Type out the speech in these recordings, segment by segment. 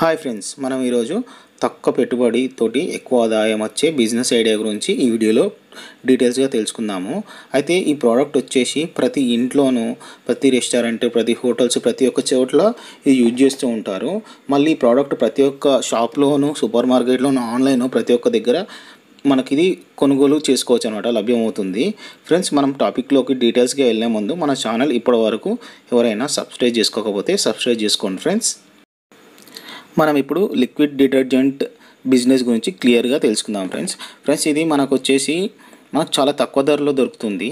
hi friends మనం ఈరోజు తక్కువ పెట్టుబడితోటి ఎక్కువ ఆదాయం వచ్చే బిజినెస్ ఐడియా గురించి ఈ వీడియోలో డీటెయిల్స్గా తెలుసుకుందాము అయితే ఈ ప్రోడక్ట్ వచ్చేసి ప్రతి ఇంట్లోనూ ప్రతి రెస్టారెంట్ ప్రతి హోటల్స్ ప్రతి ఒక్క చోట్ల ఇది యూజ్ చేస్తూ ఉంటారు మళ్ళీ ఈ ప్రోడక్ట్ ప్రతి ఒక్క షాప్లోను సూపర్ మార్కెట్లోను ఆన్లైన్ ప్రతి ఒక్క దగ్గర మనకి ఇది కొనుగోలు చేసుకోవచ్చు అనమాట లభ్యమవుతుంది ఫ్రెండ్స్ మనం టాపిక్లోకి డీటెయిల్స్గా వెళ్ళే ముందు మన ఛానల్ ఇప్పటి వరకు ఎవరైనా సబ్స్క్రైబ్ చేసుకోకపోతే సబ్స్క్రైబ్ చేసుకోండి ఫ్రెండ్స్ మనం ఇప్పుడు లిక్విడ్ డిటర్జెంట్ బిజినెస్ గురించి క్లియర్గా తెలుసుకుందాం ఫ్రెండ్స్ ఫ్రెండ్స్ ఇది మనకు వచ్చేసి మనకు చాలా తక్కువ ధరలో దొరుకుతుంది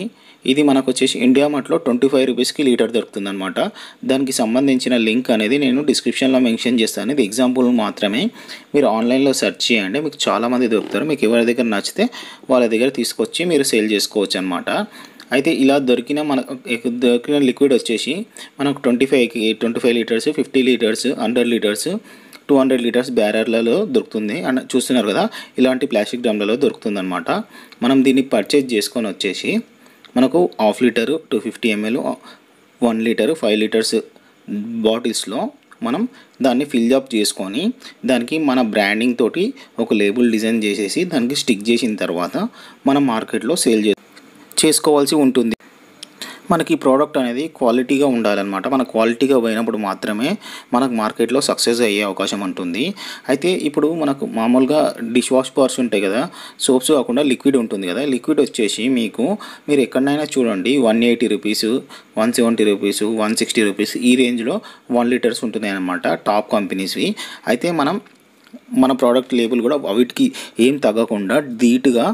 ఇది మనకు వచ్చేసి ఇండియా మార్ట్లో ట్వంటీ ఫైవ్ రూపీస్కి లీటర్ దొరుకుతుంది అనమాట దానికి సంబంధించిన లింక్ అనేది నేను డిస్క్రిప్షన్లో మెన్షన్ చేస్తాను ఇది ఎగ్జాంపుల్ మాత్రమే మీరు ఆన్లైన్లో సెర్చ్ చేయండి మీకు చాలామంది దొరుకుతారు మీకు ఎవరి దగ్గర నచ్చితే వాళ్ళ దగ్గర తీసుకొచ్చి మీరు సేల్ చేసుకోవచ్చు అనమాట అయితే ఇలా దొరికిన మన దొరికిన లిక్విడ్ వచ్చేసి మనకు twenty five twenty five litres fifty litres hundred litres two hundred litres బ్యారర్లలో దొరుకుతుంది అండ్ చూస్తున్నారు కదా ఇలాంటి ప్లాస్టిక్ డ్రమ్లలో దొరుకుతుంది అనమాట మనం దీన్ని పర్చేజ్ చేసుకొని వచ్చేసి మనకు half litre two fifty ML one litre five litres బాటిల్స్లో మనం దాన్ని ఫిల్ అప్ చేసుకొని దానికి మన బ్రాండింగ్ తోటి ఒక లేబుల్ డిజైన్ చేసేసి దానికి స్టిక్ చేసిన తర్వాత మనం మార్కెట్లో సేల్ చేసుకోవాల్సి ఉంటుంది మనకి ఈ ప్రోడక్ట్ అనేది క్వాలిటీగా ఉండాలన్నమాట మన క్వాలిటీగా పోయినప్పుడు మాత్రమే మనకు మార్కెట్లో సక్సెస్ అయ్యే అవకాశం ఉంటుంది అయితే ఇప్పుడు మనకు మామూలుగా డిష్ వాష్ బార్స్ ఉంటాయి కదా సోప్స్ కాకుండా లిక్విడ్ ఉంటుంది కదా లిక్విడ్ వచ్చేసి మీకు మీరు ఎక్కడైనా చూడండి one eighty rupees one seventy rupees one sixty rupees ఈ రేంజ్లో వన్ లీటర్స్ ఉంటుంది అనమాట టాప్ కంపెనీస్వి అయితే మనం మన ప్రోడక్ట్ లేబుల్ కూడా వీటికి ఏం తగ్గకుండా ధీటుగా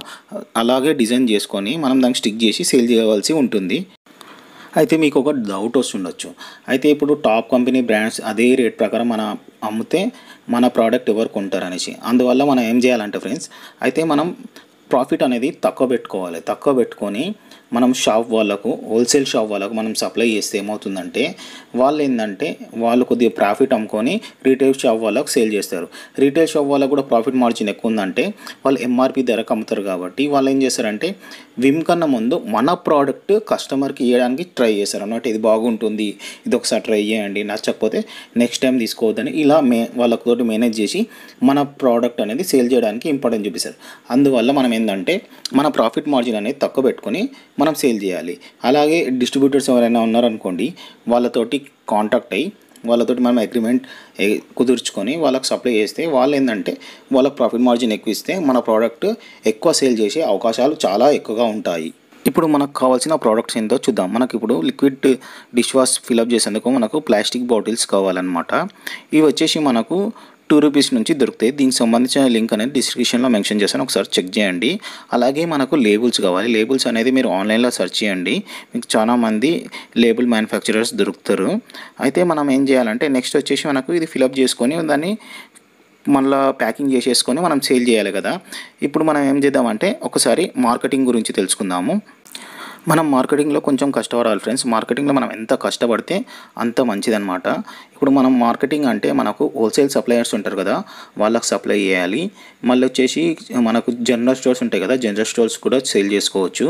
అలాగే డిజైన్ చేసుకొని మనం దానికి స్టిక్ చేసి సేల్ చేయవలసి ఉంటుంది అయితే మీకు ఒక డౌట్ వస్తుండొచ్చు అయితే ఇప్పుడు టాప్ కంపెనీ బ్రాండ్స్ అదే రేట్ ప్రకారం మన అమ్మితే మన ప్రోడక్ట్ ఎవరు కొంటారు అనేసి అందువల్ల మనం ఏం చేయాలంటే ఫ్రెండ్స్ అయితే మనం ప్రాఫిట్ అనేది తక్కువ పెట్టుకోవాలి తక్కువ పెట్టుకొని మనం షాప్ వాళ్ళకు హోల్సేల్ షాప్ వాళ్ళకు మనం సప్లై చేస్తే ఏమవుతుందంటే వాళ్ళు ఏంటంటే వాళ్ళు కొద్దిగా ప్రాఫిట్ అమ్ముకొని రీటైల్ షాప్ వాళ్ళకు సేల్ చేస్తారు రీటైల్ షాప్ వాళ్ళకు కూడా ప్రాఫిట్ మార్జిన్ ఎక్కువ ఉందంటే వాళ్ళు ఎంఆర్పి ధరకు అమ్ముతారు కాబట్టి వాళ్ళు ఏం చేస్తారంటే విమ్ కన్నా ముందు మన ప్రోడక్ట్ కస్టమర్కి ఇవ్వడానికి ట్రై చేస్తారు అన్నట్టు ఇది బాగుంటుంది ఇది ఒకసారి ట్రై చేయండి నచ్చకపోతే నెక్స్ట్ టైం తీసుకోవద్దని ఇలా మే వాళ్ళతోటి మేనేజ్ చేసి మన ప్రోడక్ట్ అనేది సేల్ చేయడానికి ఇంపార్టెంట్ చూపిస్తారు అందువల్ల మనం ఏంటంటే మన ప్రాఫిట్ మార్జిన్ అనేది తక్కువ పెట్టుకొని మనం సేల్ చేయాలి అలాగే డిస్ట్రిబ్యూటర్స్ ఎవరైనా ఉన్నారనుకోండి వాళ్ళతోటి కాంటాక్ట్ అయ్యి వాళ్ళతోటి మనం అగ్రిమెంట్ కుదుర్చుకొని వాళ్ళకి సప్లై చేస్తే వాళ్ళు ఏంటంటే వాళ్ళకి ప్రాఫిట్ మార్జిన్ ఎక్కువ ఇస్తే మన ప్రోడక్ట్ ఎక్కువ సేల్ చేసే అవకాశాలు చాలా ఎక్కువగా ఉంటాయి ఇప్పుడు మనకు కావాల్సిన ప్రోడక్ట్స్ ఏంటో చూద్దాం మనకి ఇప్పుడు లిక్విడ్ డిష్ వాష్ ఫిలప్ చేసేందుకు మనకు ప్లాస్టిక్ బాటిల్స్ కావాలన్నమాట ఇవి వచ్చేసి మనకు టూ రూపీస్ నుంచి దొరుకుతాయి దీనికి సంబంధించిన లింక్ అనేది డిస్క్రిప్షన్లో మెన్షన్ చేశాను ఒకసారి చెక్ చేయండి అలాగే మనకు లేబుల్స్ కావాలి లేబుల్స్ అనేది మీరు ఆన్లైన్లో సెర్చ్ చేయండి మీకు చాలామంది లేబుల్ మ్యానుఫ్యాక్చరర్స్ దొరుకుతారు అయితే మనం ఏం చేయాలంటే నెక్స్ట్ వచ్చేసి మనకు ఇది ఫిలప్ చేసుకొని దాన్ని మళ్ళీ ప్యాకింగ్ చేసేసుకొని మనం సేల్ చేయాలి కదా ఇప్పుడు మనం ఏం చేద్దామంటే ఒకసారి మార్కెటింగ్ గురించి తెలుసుకుందాము మనం మార్కెటింగ్లో కొంచెం కష్టపడాలి ఫ్రెండ్స్ మార్కెటింగ్లో మనం ఎంత కష్టపడితే అంత మంచిదనమాట ఇప్పుడు మనం మార్కెటింగ్ అంటే మనకు హోల్సేల్ సప్లయర్స్ ఉంటారు కదా వాళ్ళకి సప్లై చేయాలి మళ్ళీ వచ్చేసి మనకు జనరల్ స్టోర్స్ ఉంటాయి కదా జనరల్ స్టోర్స్ కూడా సేల్ చేసుకోవచ్చు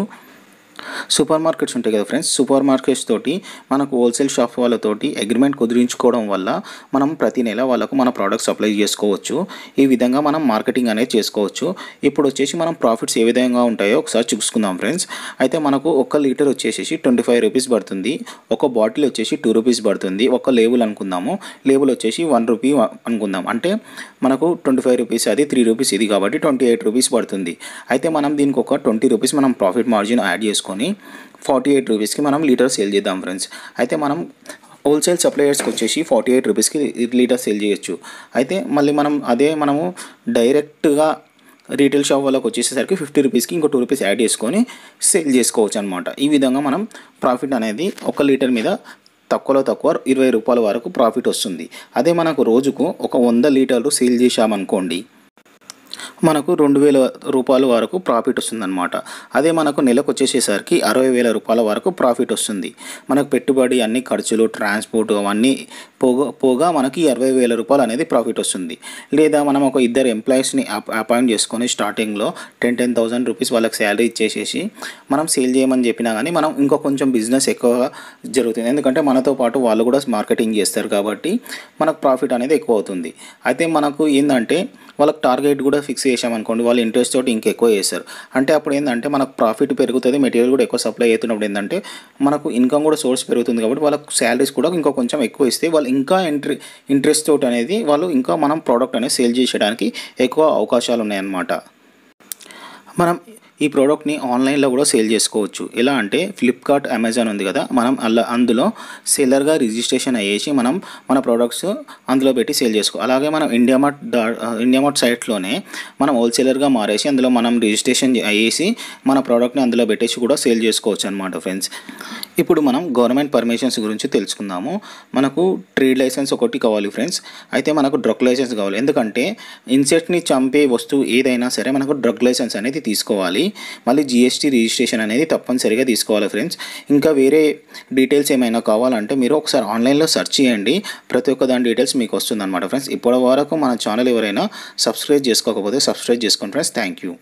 సూపర్ మార్కెట్స్ ఉంటాయి కదా ఫ్రెండ్స్ సూపర్ మార్కెట్స్ తోటి మనకు హోల్సేల్ షాప్ వాళ్ళతోటి అగ్రిమెంట్ కుదిరించుకోవడం వల్ల మనం ప్రతి నెల వాళ్ళకు మన ప్రోడక్ట్ సప్లై చేసుకోవచ్చు ఈ విధంగా మనం మార్కెటింగ్ అనేది చేసుకోవచ్చు ఇప్పుడు వచ్చేసి మనం ప్రాఫిట్స్ ఏ విధంగా ఉంటాయో ఒకసారి చూసుకుందాం ఫ్రెండ్స్ అయితే మనకు ఒక లీటర్ వచ్చేసి ట్వంటీ ఫైవ్ రూపీస్ పడుతుంది ఒక బాటిల్ వచ్చేసి టూ రూపీస్ పడుతుంది ఒక లేబుల్ అనుకుందాము లేబుల్ వచ్చేసి వన్ రూపీ అనుకుందాం అంటే మనకు ట్వంటీ ఫైవ్ రూపీస్ అది త్రీ రూపీస్ ఇది కాబట్టి ట్వంటీ ఎయిట్ రూపీస్ పడుతుంది అయితే మనం దీనికి ఒక ట్వంటీ రూపీస్ మనం ప్రాఫిట్ మార్జిన్ యాడ్ చేసుకొని తీసుకొని ఫార్టీ ఎయిట్ రూపీస్కి మనం లీటర్ సేల్ చేద్దాం ఫ్రెండ్స్ అయితే మనం హోల్సేల్ సప్లయర్స్కి వచ్చేసి ఫార్టీ ఎయిట్ రూపీస్కి లీటర్ సేల్ చేయొచ్చు అయితే మళ్ళీ మనం అదే మనము డైరెక్ట్గా రీటైల్ షాప్ వాళ్ళకి వచ్చేసేసరికి ఫిఫ్టీ రూపీస్కి ఇంకో టూ రూపీస్ యాడ్ చేసుకొని సేల్ చేసుకోవచ్చు అనమాట ఈ విధంగా మనం ప్రాఫిట్ అనేది ఒక లీటర్ మీద తక్కువలో తక్కువ ఇరవై రూపాయల వరకు ప్రాఫిట్ వస్తుంది అదే మనకు రోజుకు ఒక వంద లీటర్లు సేల్ చేశామనుకోండి మనకు రెండు వేల రూపాయల వరకు ప్రాఫిట్ వస్తుందన్నమాట అదే మనకు నెలకు వచ్చేసేసరికి అరవై వేల రూపాయల వరకు ప్రాఫిట్ వస్తుంది మనకు పెట్టుబడి అన్ని ఖర్చులు ట్రాన్స్పోర్ట్ అవన్నీ పోగా పోగా మనకి అరవై వేల రూపాయలు అనేది ప్రాఫిట్ వస్తుంది లేదా మనం ఒక ఇద్దరు ఎంప్లాయీస్ని అపాయింట్ చేసుకొని స్టార్టింగ్లో టెన్ టెన్ థౌసండ్ రూపీస్ వాళ్ళకి శాలరీ ఇచ్చేసేసి మనం సేల్ చేయమని చెప్పినా కానీ మనం ఇంకా కొంచెం బిజినెస్ ఎక్కువగా జరుగుతుంది ఎందుకంటే మనతో పాటు వాళ్ళు కూడా మార్కెటింగ్ చేస్తారు కాబట్టి మనకు ప్రాఫిట్ అనేది ఎక్కువ అవుతుంది అయితే మనకు ఏంటంటే వాళ్ళకి టార్గెట్ కూడా ఫిక్స్ చేసామనుకోండి వాళ్ళు ఇంట్రెస్ట్ తోటి ఇంకెక్కువ చేస్తారు అంటే అప్పుడు ఏంటంటే మనకు ప్రాఫిట్ పెరుగుతుంది మెటీరియల్ కూడా ఎక్కువ సప్లై అవుతున్నప్పుడు ఏంటంటే మనకు ఇన్కమ్ కూడా సోర్స్ పెరుగుతుంది కాబట్టి వాళ్ళకి శాలరీస్ కూడా ఇంకా కొంచెం ఎక్కువ ఇస్తే వాళ్ళు ఇంకా ఇంట్రె ఇంట్రెస్ట్ తోటి అనేది వాళ్ళు ఇంకా మనం ప్రోడక్ట్ అనేది సేల్ చేసేయడానికి ఎక్కువ అవకాశాలు ఉన్నాయన్నమాట మనం ఈ ప్రోడక్ట్ని ఆన్లైన్లో కూడా సేల్ చేసుకోవచ్చు ఎలా అంటే ఫ్లిప్కార్ట్ అమెజాన్ ఉంది కదా మనం అలా అందులో సెల్లర్గా రిజిస్ట్రేషన్ అయ్యేసి మనం మన ప్రోడక్ట్స్ అందులో పెట్టి సేల్ చేసుకో అలాగే మనం ఇండియా మార్ట్ ఇండియా మార్ట్ సైట్లోనే మనం హోల్సేలర్గా మారేసి అందులో మనం రిజిస్ట్రేషన్ అయ్యేసి మన ప్రోడక్ట్ని అందులో పెట్టేసి కూడా సేల్ చేసుకోవచ్చు అనమాట ఫ్రెండ్స్ ఇప్పుడు మనం గవర్నమెంట్ పర్మిషన్స్ గురించి తెలుసుకుందాము మనకు ట్రేడ్ లైసెన్స్ ఒకటి కావాలి ఫ్రెండ్స్ అయితే మనకు డ్రగ్ లైసెన్స్ కావాలి ఎందుకంటే ఇన్సెట్ని చంపే వస్తువు ఏదైనా సరే మనకు డ్రగ్ లైసెన్స్ అనేది తీసుకోవాలి మళ్ళీ జిఎస్టీ రిజిస్ట్రేషన్ అనేది తప్పనిసరిగా తీసుకోవాలి ఫ్రెండ్స్ ఇంకా వేరే డీటెయిల్స్ ఏమైనా కావాలంటే మీరు ఒకసారి ఆన్లైన్లో సెర్చ్ చేయండి ప్రతి ఒక్క దాని డీటెయిల్స్ మీకు వస్తుందన్నమాట ఫ్రెండ్స్ ఇప్పటి వరకు మన ఛానల్ ఎవరైనా సబ్స్క్రైబ్ చేసుకోకపోతే సబ్స్క్రైబ్ చేసుకోండి ఫ్రెండ్స్ థ్యాంక్ యూ